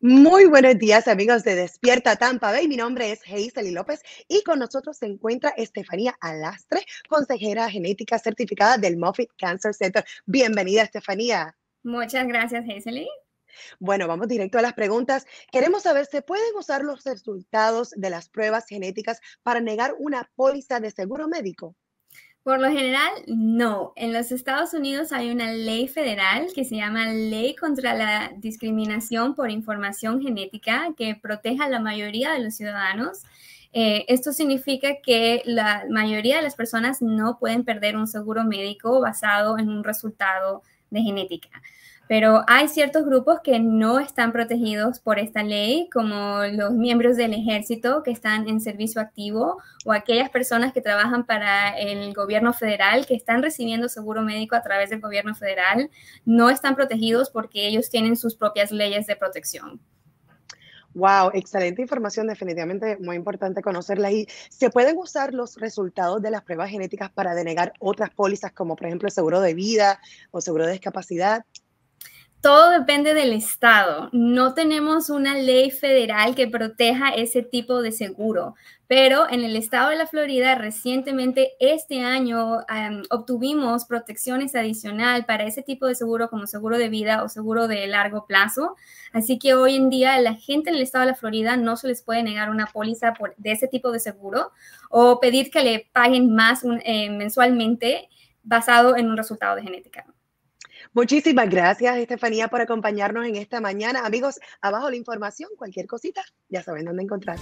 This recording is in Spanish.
Muy buenos días, amigos de Despierta Tampa Bay. Mi nombre es Hazel López y con nosotros se encuentra Estefanía Alastre, consejera genética certificada del Moffitt Cancer Center. Bienvenida, Estefanía. Muchas gracias, Hazel. Bueno, vamos directo a las preguntas. Queremos saber, ¿se pueden usar los resultados de las pruebas genéticas para negar una póliza de seguro médico? Por lo general, no. En los Estados Unidos hay una ley federal que se llama Ley contra la Discriminación por Información Genética que protege a la mayoría de los ciudadanos. Eh, esto significa que la mayoría de las personas no pueden perder un seguro médico basado en un resultado de genética. Pero hay ciertos grupos que no están protegidos por esta ley, como los miembros del ejército que están en servicio activo o aquellas personas que trabajan para el gobierno federal, que están recibiendo seguro médico a través del gobierno federal, no están protegidos porque ellos tienen sus propias leyes de protección. Wow, excelente información, definitivamente muy importante conocerla. ¿Y se pueden usar los resultados de las pruebas genéticas para denegar otras pólizas, como por ejemplo el seguro de vida o seguro de discapacidad? todo depende del Estado. No tenemos una ley federal que proteja ese tipo de seguro, pero en el Estado de la Florida recientemente este año em, obtuvimos protecciones adicional para ese tipo de seguro como seguro de vida o seguro de largo plazo. Así que hoy en día la gente en el Estado de la Florida no se les puede negar una póliza de ese tipo de seguro o pedir que le paguen más eh, mensualmente basado en un resultado de genética. Muchísimas gracias, Estefanía, por acompañarnos en esta mañana. Amigos, abajo la información, cualquier cosita, ya saben dónde encontrar.